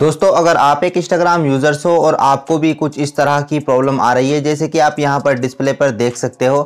दोस्तों अगर आप एक इंस्टाग्राम यूज़र्स हो और आपको भी कुछ इस तरह की प्रॉब्लम आ रही है जैसे कि आप यहाँ पर डिस्प्ले पर देख सकते हो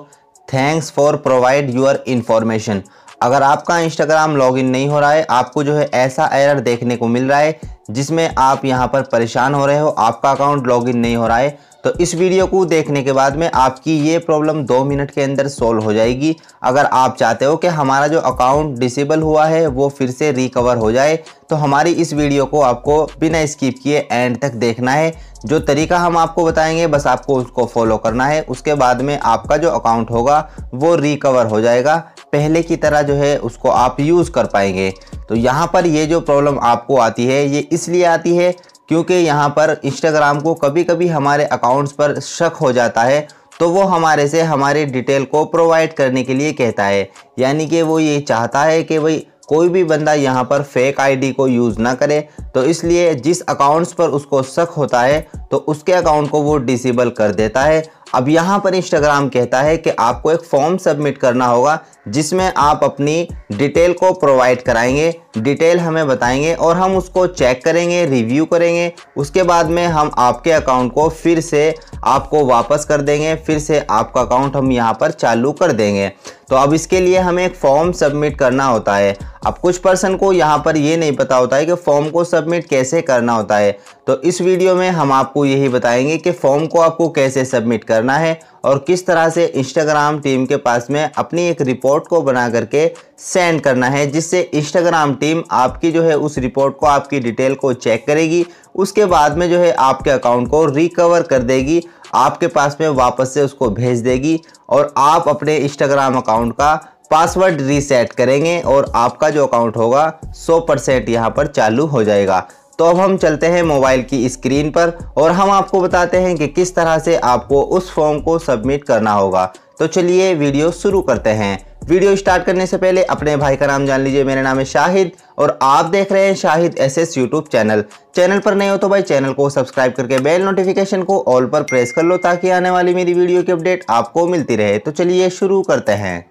thanks for provide your information अगर आपका इंस्टाग्राम लॉगिन नहीं हो रहा है आपको जो है ऐसा एरर देखने को मिल रहा है जिसमें आप यहाँ पर परेशान हो रहे हो आपका अकाउंट लॉगिन नहीं हो रहा है तो इस वीडियो को देखने के बाद में आपकी ये प्रॉब्लम दो मिनट के अंदर सोल्व हो जाएगी अगर आप चाहते हो कि हमारा जो अकाउंट डिसेबल हुआ है वो फिर से रिकवर हो जाए तो हमारी इस वीडियो को आपको बिना स्किप किए एंड तक देखना है जो तरीका हम आपको बताएंगे बस आपको उसको फॉलो करना है उसके बाद में आपका जो अकाउंट होगा वो रिकवर हो जाएगा पहले की तरह जो है उसको आप यूज़ कर पाएंगे तो यहाँ पर ये जो प्रॉब्लम आपको आती है ये इसलिए आती है क्योंकि यहाँ पर इंस्टाग्राम को कभी कभी हमारे अकाउंट्स पर शक हो जाता है तो वो हमारे से हमारे डिटेल को प्रोवाइड करने के लिए कहता है यानी कि वो ये चाहता है कि भाई कोई भी बंदा यहाँ पर फेक आईडी को यूज़ ना करे तो इसलिए जिस अकाउंट्स पर उसको शक होता है तो उसके अकाउंट को वो डिसेबल कर देता है अब यहाँ पर इंस्टाग्राम कहता है कि आपको एक फॉर्म सबमिट करना होगा जिसमें आप अपनी डिटेल को प्रोवाइड कराएंगे डिटेल हमें बताएंगे और हम उसको चेक करेंगे रिव्यू करेंगे उसके बाद में हम आपके अकाउंट को फिर से आपको वापस कर देंगे फिर से आपका अकाउंट हम यहाँ पर चालू कर देंगे तो अब इसके लिए हमें एक फॉर्म सबमिट करना होता है अब कुछ पर्सन को यहाँ पर ये नहीं पता होता है कि फॉर्म को सबमिट कैसे करना होता है तो इस वीडियो में हम आपको यही बताएंगे कि फॉर्म को आपको कैसे सबमिट करना है और किस तरह से इंस्टाग्राम टीम के पास में अपनी एक रिपोर्ट को बना करके सेंड करना है जिससे इंस्टाग्राम टीम आपकी जो है उस रिपोर्ट को आपकी डिटेल को चेक करेगी उसके बाद में जो है आपके अकाउंट को रिकवर कर देगी आपके पास में वापस से उसको भेज देगी और आप अपने इंस्टाग्राम अकाउंट का पासवर्ड रीसेट करेंगे और आपका जो अकाउंट होगा 100 परसेंट यहाँ पर चालू हो जाएगा तो अब हम चलते हैं मोबाइल की स्क्रीन पर और हम आपको बताते हैं कि किस तरह से आपको उस फॉर्म को सबमिट करना होगा तो चलिए वीडियो शुरू करते हैं वीडियो स्टार्ट करने से पहले अपने भाई का नाम जान लीजिए मेरा नाम है शाहिद और आप देख रहे हैं Shahid S S YouTube channel channel पर नए हो तो भाई चैनल को सब्सक्राइब करके बेल नोटिफिकेशन को ऑल पर प्रेस कर लो ताकि आने वाली मेरी वीडियो की अपडेट आपको मिलती रहे तो चलिए शुरू करते हैं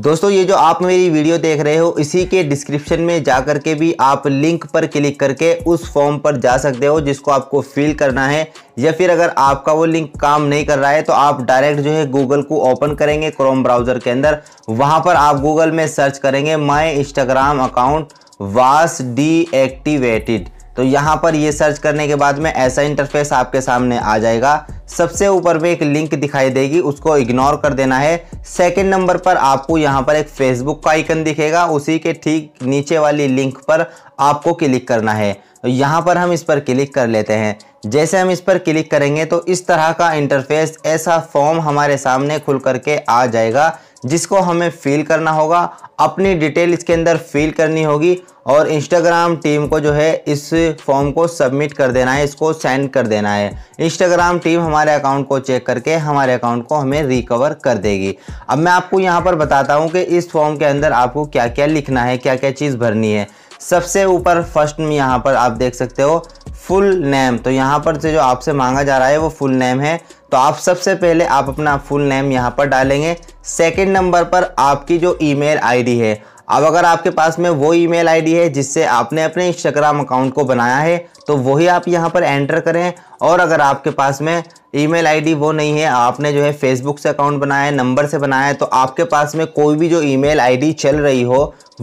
दोस्तों ये जो आप मेरी वीडियो देख रहे हो इसी के डिस्क्रिप्शन में जा कर के भी आप लिंक पर क्लिक करके उस फॉर्म पर जा सकते हो जिसको आपको फिल करना है या फिर अगर आपका वो लिंक काम नहीं कर रहा है तो आप डायरेक्ट जो है गूगल को ओपन करेंगे क्रोम ब्राउज़र के अंदर वहाँ पर आप गूगल में सर्च करेंगे my Instagram account was deactivated तो यहाँ पर ये सर्च करने के बाद में ऐसा इंटरफेस आपके सामने आ जाएगा सबसे ऊपर में एक लिंक दिखाई देगी उसको इग्नोर कर देना है सेकंड नंबर पर आपको यहाँ पर एक फेसबुक का आइकन दिखेगा उसी के ठीक नीचे वाली लिंक पर आपको क्लिक करना है तो यहाँ पर हम इस पर क्लिक कर लेते हैं जैसे हम इस पर क्लिक करेंगे तो इस तरह का इंटरफेस ऐसा फॉर्म हमारे सामने खुल करके आ जाएगा जिसको हमें फिल करना होगा अपनी डिटेल इसके अंदर फिल करनी होगी और इंस्टाग्राम टीम को जो है इस फॉर्म को सबमिट कर देना है इसको सेंड कर देना है इंस्टाग्राम टीम हमारे अकाउंट को चेक करके हमारे अकाउंट को हमें रिकवर कर देगी अब मैं आपको यहाँ पर बताता हूँ कि इस फॉर्म के अंदर आपको क्या क्या लिखना है क्या क्या चीज़ भरनी है सबसे ऊपर फर्स्ट में यहाँ पर आप देख सकते हो फुल नेम तो यहाँ पर से जो आपसे मांगा जा रहा है वो फुल नेम है तो आप सबसे पहले आप अपना फुल नेम यहाँ पर डालेंगे सेकंड नंबर पर आपकी जो ईमेल आईडी है अब अगर आपके पास में वो ईमेल आईडी है जिससे आपने अपने इंस्टाग्राम अकाउंट को बनाया है तो वही आप यहाँ पर एंटर करें और अगर आपके पास में ईमेल आईडी वो नहीं है आपने जो है फेसबुक से अकाउंट बनाया है नंबर से बनाया है तो आपके पास में कोई भी जो ईमेल आईडी चल रही हो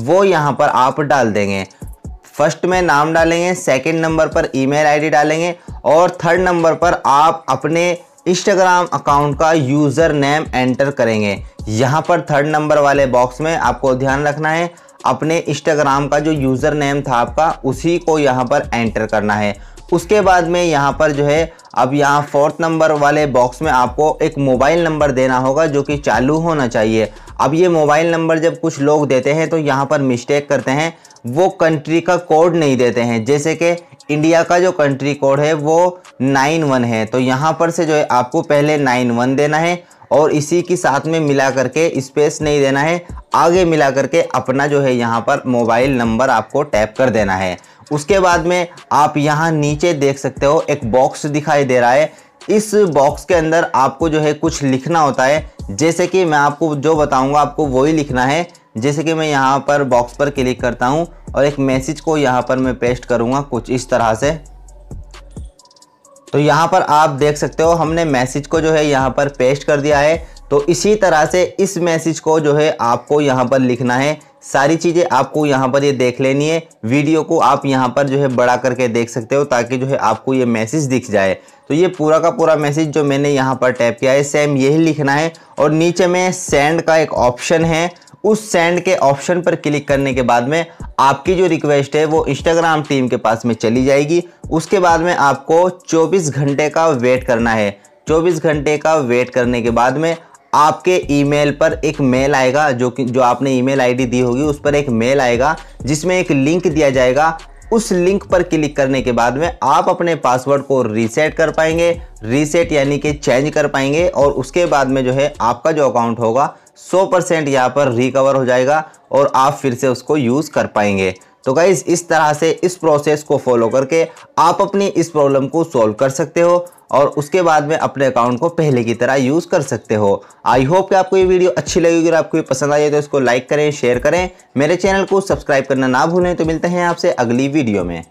वो यहाँ पर आप डाल देंगे फर्स्ट में नाम डालेंगे सेकंड नंबर पर ईमेल आईडी डालेंगे और थर्ड नंबर पर आप अपने इंस्टाग्राम अकाउंट का यूज़र नेम एंटर करेंगे यहाँ पर थर्ड नंबर वाले बॉक्स में आपको ध्यान रखना है अपने इंस्टाग्राम का जो यूज़र नेम था आपका उसी को यहाँ पर एंटर करना है उसके बाद में यहाँ पर जो है अब यहाँ फोर्थ नंबर वाले बॉक्स में आपको एक मोबाइल नंबर देना होगा जो कि चालू होना चाहिए अब ये मोबाइल नंबर जब कुछ लोग देते हैं तो यहाँ पर मिस्टेक करते हैं वो कंट्री का कोड नहीं देते हैं जैसे कि इंडिया का जो कंट्री कोड है वो नाइन वन है तो यहाँ पर से जो है आपको पहले नाइन वन देना है और इसी के साथ में मिला करके स्पेस नहीं देना है आगे मिला करके अपना जो है यहाँ पर मोबाइल नंबर आपको टैप कर देना है उसके बाद में आप यहाँ नीचे देख सकते हो एक बॉक्स दिखाई दे रहा है इस बॉक्स के अंदर आपको जो है कुछ लिखना होता है जैसे कि मैं आपको जो बताऊंगा आपको वही लिखना है जैसे कि मैं यहाँ पर बॉक्स पर क्लिक करता हूँ और एक मैसेज को यहाँ पर मैं पेस्ट करूँगा कुछ इस तरह से तो यहाँ पर आप देख सकते हो हमने मैसेज को जो है यहाँ पर पेस्ट कर दिया है तो इसी तरह से इस मैसेज को जो है आपको यहाँ पर लिखना है सारी चीज़ें आपको यहाँ पर ये यह देख लेनी है वीडियो को आप यहाँ पर जो है बड़ा करके देख सकते हो ताकि जो है आपको ये मैसेज दिख जाए तो ये पूरा का पूरा मैसेज जो मैंने यहाँ पर टैप किया है सेम यही लिखना है और नीचे में सेंड का एक ऑप्शन है उस सेंड के ऑप्शन पर क्लिक करने के बाद में आपकी जो रिक्वेस्ट है वो इंस्टाग्राम टीम के पास में चली जाएगी उसके बाद में आपको 24 घंटे का वेट करना है 24 घंटे का वेट करने के बाद में आपके ईमेल पर एक मेल आएगा जो कि जो आपने ईमेल आईडी दी होगी उस पर एक मेल आएगा जिसमें एक लिंक दिया जाएगा उस लिंक पर क्लिक करने के बाद में आप अपने पासवर्ड को रीसेट कर पाएंगे रीसेट यानी कि चेंज कर पाएंगे और उसके बाद में जो है आपका जो अकाउंट होगा सौ परसेंट यहाँ पर रिकवर हो जाएगा और आप फिर से उसको यूज़ कर पाएंगे तो गाइज इस तरह से इस प्रोसेस को फॉलो करके आप अपनी इस प्रॉब्लम को सॉल्व कर सकते हो और उसके बाद में अपने अकाउंट को पहले की तरह यूज़ कर सकते हो आई होप कि आपको ये वीडियो अच्छी लगेगी और आपको ये पसंद आई है तो इसको लाइक करें शेयर करें मेरे चैनल को सब्सक्राइब करना ना भूलें तो मिलते हैं आपसे अगली वीडियो में